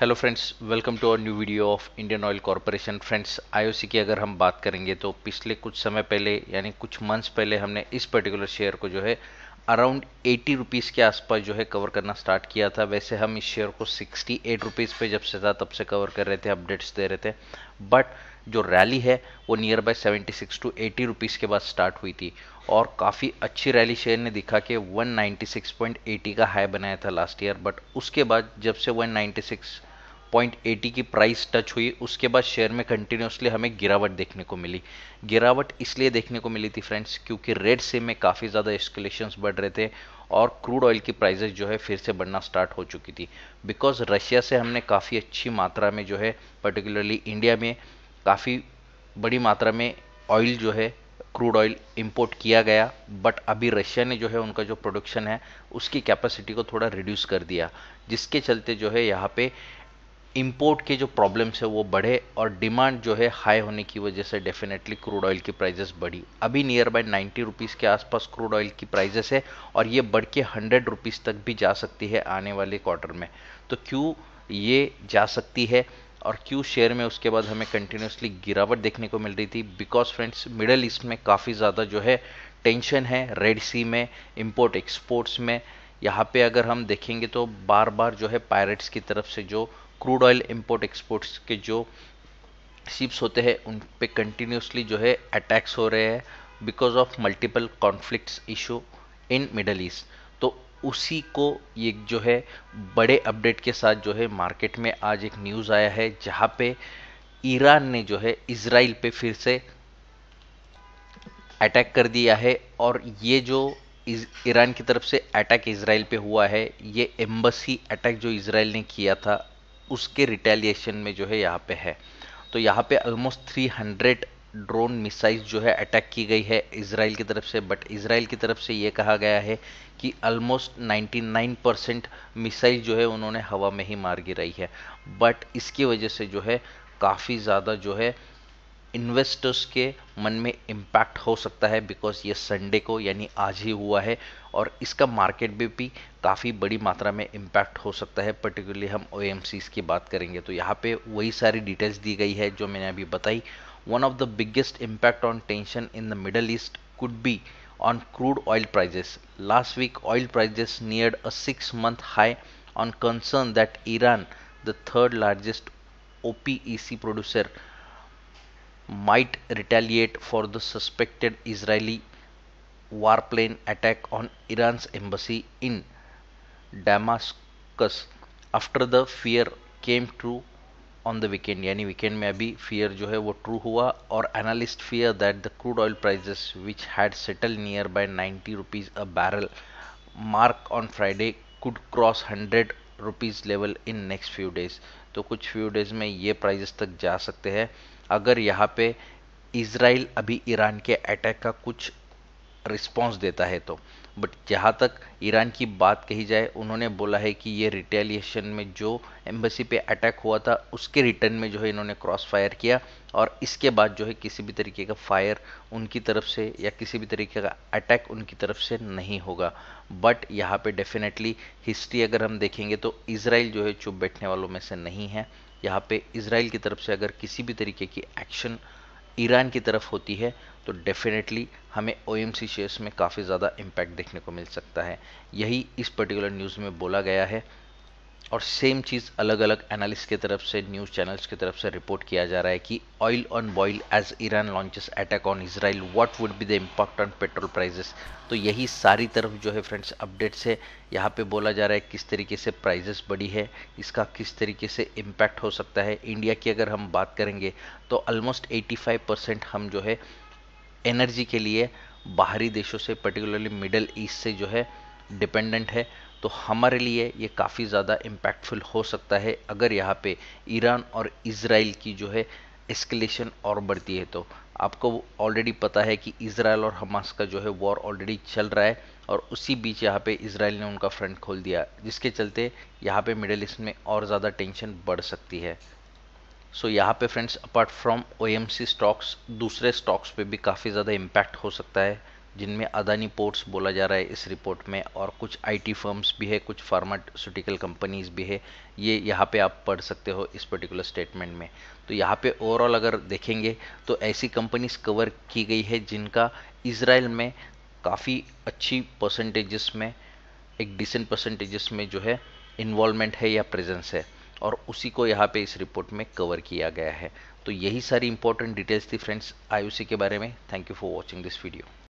hello friends welcome to our new video of Indian Oil Corporation friends IOC की अगर हम बात करेंगे तो पिछले कुछ समय पहले यानी कुछ मंथ्स पहले हमने इस पर्टिकुलर शेयर को जो है अराउंड एटी रुपीज़ के आसपास जो है कवर करना स्टार्ट किया था वैसे हम इस शेयर को सिक्सटी एट रुपीज़ पर जब से था तब से कवर कर रहे थे अपडेट्स दे रहे थे बट जो रैली है वो near by seventy six two eighty rupees के बाद स्टार्ट हुई थी और काफ़ी अच्छी रैली शेयर ने दिखा कि 196.80 का हाई बनाया था लास्ट ईयर बट उसके बाद जब से 196 पॉइंट एटी की प्राइस टच हुई उसके बाद शेयर में कंटिन्यूसली हमें गिरावट देखने को मिली गिरावट इसलिए देखने को मिली थी फ्रेंड्स क्योंकि रेड से में काफ़ी ज़्यादा एस्कुलेशंस बढ़ रहे थे और क्रूड ऑयल की प्राइजेस जो है फिर से बढ़ना स्टार्ट हो चुकी थी बिकॉज रशिया से हमने काफ़ी अच्छी मात्रा में जो है पर्टिकुलरली इंडिया में काफ़ी बड़ी मात्रा में ऑयल जो है क्रूड ऑयल इंपोर्ट किया गया बट अभी रशिया ने जो है उनका जो प्रोडक्शन है उसकी कैपेसिटी को थोड़ा रिड्यूस कर दिया जिसके चलते जो है यहाँ पे इम्पोर्ट के जो प्रॉब्लम्स है वो बढ़े और डिमांड जो है हाई होने की वजह से डेफिनेटली क्रूड ऑयल की प्राइजेस बढ़ी अभी नियर बाय नाइन्टी रुपीज़ के आसपास क्रूड ऑयल की प्राइजेस है और ये बढ़ के हंड्रेड रुपीज़ तक भी जा सकती है आने वाले क्वार्टर में तो क्यों ये जा सकती है और क्यों शेयर में उसके बाद हमें कंटिन्यूसली गिरावट देखने को मिल रही थी बिकॉज फ्रेंड्स मिडल ईस्ट में काफ़ी ज़्यादा जो है टेंशन है रेड सी में इम्पोर्ट एक्सपोर्ट्स में यहाँ पे अगर हम देखेंगे तो बार बार जो है पायरेट्स की तरफ से जो क्रूड ऑयल इम्पोर्ट एक्सपोर्ट्स के जो शिप्स होते हैं उन पे कंटिन्यूसली जो है अटैक्स हो रहे हैं because of multiple conflict issue in Middle East तो उसी को ये जो है बड़े अपडेट के साथ जो है मार्केट में आज एक न्यूज़ आया है जहाँ पे ईरान ने जो है इसराइल पे फिर से अटैक कर दिया है और ये जो ईरान की तरफ से अटैक इसराइल पे हुआ है ये एम्बसी अटैक जो इसराइल ने किया था उसके रिटेलिएशन में जो है यहाँ पे है तो यहाँ पे ऑलमोस्ट 300 ड्रोन मिसाइल जो है अटैक की गई है इसराइल की तरफ से बट इसराइल की तरफ से ये कहा गया है कि ऑलमोस्ट 99 परसेंट मिसाइल जो है उन्होंने हवा में ही मार गिराई है बट इसकी वजह से जो है काफ़ी ज़्यादा जो है इन्वेस्टर्स के मन में इम्पैक्ट हो सकता है बिकॉज ये संडे को यानी आज ही हुआ है और इसका मार्केट में भी काफ़ी बड़ी मात्रा में इम्पैक्ट हो सकता है पर्टिकुलरली हम ओ की बात करेंगे तो यहाँ पे वही सारी डिटेल्स दी गई है जो मैंने अभी बताई one of the biggest impact on tension in the Middle East could be on crude prices last week oil prices near a six month high on concern that Iran the third largest O P E C producer might retaliate for the suspected Israeli warplane attack on Iran's embassy in Damascus after the fear came true on the weekend यानी weekend में अभी fear जो है वो true हुआ और analyst fear that the crude oil prices which had settle near by 90 rupees a barrel mark on Friday could cross 100 rupees level in next few days तो कुछ फ्यू डेज में ये प्राइजेस तक जा सकते हैं अगर यहाँ पे इसराइल अभी ईरान के अटैक का कुछ रिस्पॉन्स देता है तो बट जहाँ तक ईरान की बात कही जाए उन्होंने बोला है कि ये रिटेलिएशन में जो एम्बेसी पे अटैक हुआ था उसके रिटर्न में जो है इन्होंने क्रॉस फायर किया और इसके बाद जो है किसी भी तरीके का फायर उनकी तरफ से या किसी भी तरीके का अटैक उनकी तरफ से नहीं होगा बट यहाँ पे डेफिनेटली हिस्ट्री अगर हम देखेंगे तो इसराइल जो है चुप बैठने वालों में से नहीं है यहाँ पे इसराइल की तरफ से अगर किसी भी तरीके की एक्शन ईरान की तरफ होती है तो डेफिनेटली हमें ओ शेयर्स में काफ़ी ज़्यादा इम्पैक्ट देखने को मिल सकता है यही इस पर्टिकुलर न्यूज़ में बोला गया है और सेम चीज़ अलग अलग एनालिस्ट की तरफ से न्यूज़ चैनल्स की तरफ से रिपोर्ट किया जा रहा है कि oil on boil as Iran launches attack on Israel what would be the impact on petrol prices तो यही सारी तरफ जो है फ्रेंड्स अपडेट्स है यहाँ पे बोला जा रहा है किस तरीके से प्राइजेस बढ़ी है इसका किस तरीके से इम्पैक्ट हो सकता है इंडिया की अगर हम बात करेंगे तो ऑलमोस्ट एटी हम जो है एनर्जी के लिए बाहरी देशों से पर्टिकुलरली मिडल ईस्ट से जो है डिपेंडेंट है तो हमारे लिए ये काफ़ी ज़्यादा इम्पैक्टफुल हो सकता है अगर यहाँ पे ईरान और इसराइल की जो है एस्केलेशन और बढ़ती है तो आपको ऑलरेडी पता है कि इसराइल और हमास का जो है वॉर ऑलरेडी चल रहा है और उसी बीच यहाँ पे इसराइल ने उनका फ्रंट खोल दिया जिसके चलते यहाँ पे मिडल ईस्ट में और ज़्यादा टेंशन बढ़ सकती है सो so, यहाँ पे friends apart from uh stocks दूसरे स्टॉक्स पे भी काफ़ी ज़्यादा इम्पैक्ट हो सकता है जिनमें अदानी पोर्ट्स बोला जा रहा है इस रिपोर्ट में और कुछ आईटी फर्म्स भी है कुछ फार्मास्यूटिकल कंपनीज भी है ये यहाँ पे आप पढ़ सकते हो इस पर्टिकुलर स्टेटमेंट में तो यहाँ पे ओवरऑल अगर देखेंगे तो ऐसी कंपनीज कवर की गई है जिनका इसराइल में काफ़ी अच्छी परसेंटेजेस में एक डिसेंट परसेंटेजेस में जो है इन्वॉल्वमेंट है या प्रेजेंस है और उसी को यहाँ पे इस रिपोर्ट में कवर किया गया है तो यही सारी इंपॉर्टेंट डिटेल्स थी फ्रेंड्स आयुसी के बारे में thank you for watching this video